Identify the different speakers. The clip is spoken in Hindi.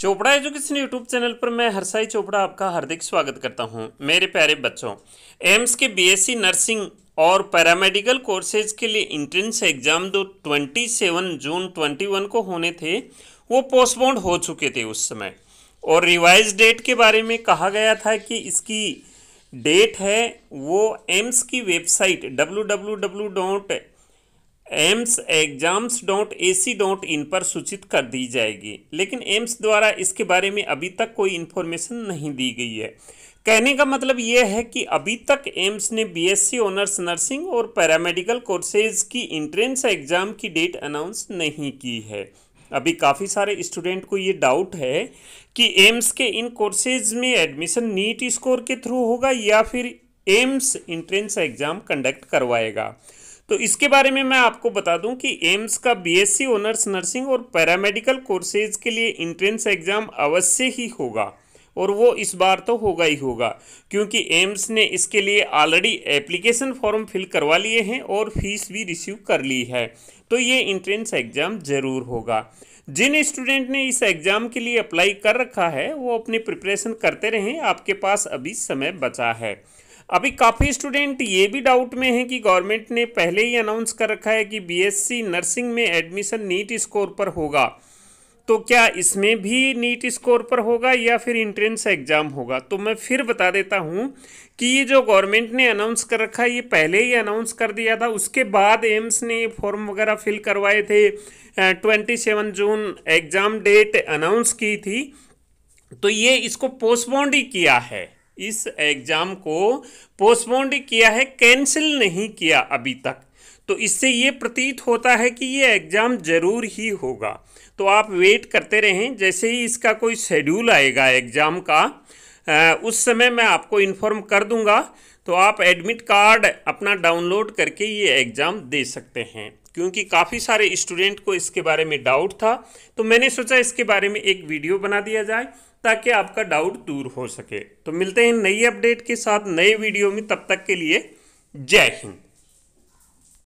Speaker 1: चोपड़ा एजुकेशन यूट्यूब चैनल पर मैं हरसाई चोपड़ा आपका हार्दिक स्वागत करता हूं मेरे प्यारे बच्चों एम्स के बीएससी नर्सिंग और पैरामेडिकल कोर्सेज के लिए इंट्रेंस एग्जाम जो 27 जून 21 को होने थे वो पोस्टपोन्ड हो चुके थे उस समय और रिवाइज डेट के बारे में कहा गया था कि इसकी डेट है वो एम्स की website W AIIMS exams dot A C dot in पर सूचित कर दी जाएगी लेकिन एम्स द्वारा इसके बारे में अभी तक कोई इन्फॉर्मेशन नहीं दी गई है कहने का मतलब यह है कि अभी तक एम्स ने बीएससी ऑनर्स नर्सिंग और पैरामेडिकल कोर्सेज की इंट्रेंस एग्ज़ाम की डेट अनाउंस नहीं की है अभी काफ़ी सारे स्टूडेंट को ये डाउट है कि एम्स के इन कोर्सेज में एडमिशन नीट स्कोर के थ्रू होगा या फिर एम्स इंट्रेंस एग्ज़ाम कंडक्ट करवाएगा तो इसके बारे में मैं आपको बता दूं कि एम्स का बीएससी ऑनर्स नर्सिंग और पैरामेडिकल कोर्सेज के लिए इंट्रेंस एग्ज़ाम अवश्य ही होगा और वो इस बार तो होगा ही होगा क्योंकि एम्स ने इसके लिए ऑलरेडी एप्लीकेशन फॉर्म फिल करवा लिए हैं और फीस भी रिसीव कर ली है तो ये इंट्रेंस एग्ज़ाम ज़रूर होगा जिन स्टूडेंट ने इस एग्ज़ाम के लिए अप्लाई कर रखा है वो अपनी प्रिपरेशन करते रहें आपके पास अभी समय बचा है अभी काफ़ी स्टूडेंट ये भी डाउट में हैं कि गवर्नमेंट ने पहले ही अनाउंस कर रखा है कि बीएससी नर्सिंग में एडमिशन नीट स्कोर पर होगा तो क्या इसमें भी नीट स्कोर पर होगा या फिर इंट्रेंस एग्ज़ाम होगा तो मैं फिर बता देता हूँ कि ये जो गवर्नमेंट ने अनाउंस कर रखा है ये पहले ही अनाउंस कर दिया था उसके बाद एम्स ने फॉर्म वगैरह फिल करवाए थे twenty seven June exam date announce की थी तो ये इसको पोस्टपोन्ड ही किया है इस एग्ज़ाम को पोस्टपोन्ड किया है कैंसिल नहीं किया अभी तक तो इससे ये प्रतीत होता है कि ये एग्ज़ाम ज़रूर ही होगा तो आप वेट करते रहें जैसे ही इसका कोई शेड्यूल आएगा एग्ज़ाम का आ, उस समय मैं आपको इन्फॉर्म कर दूंगा तो आप एडमिट कार्ड अपना डाउनलोड करके ये एग्ज़ाम दे सकते हैं क्योंकि काफ़ी सारे स्टूडेंट को इसके बारे में डाउट था तो मैंने सोचा इसके बारे में एक वीडियो बना दिया जाए ताकि आपका डाउट दूर हो सके तो मिलते हैं नई अपडेट के साथ नए वीडियो में तब तक के लिए जय हिंद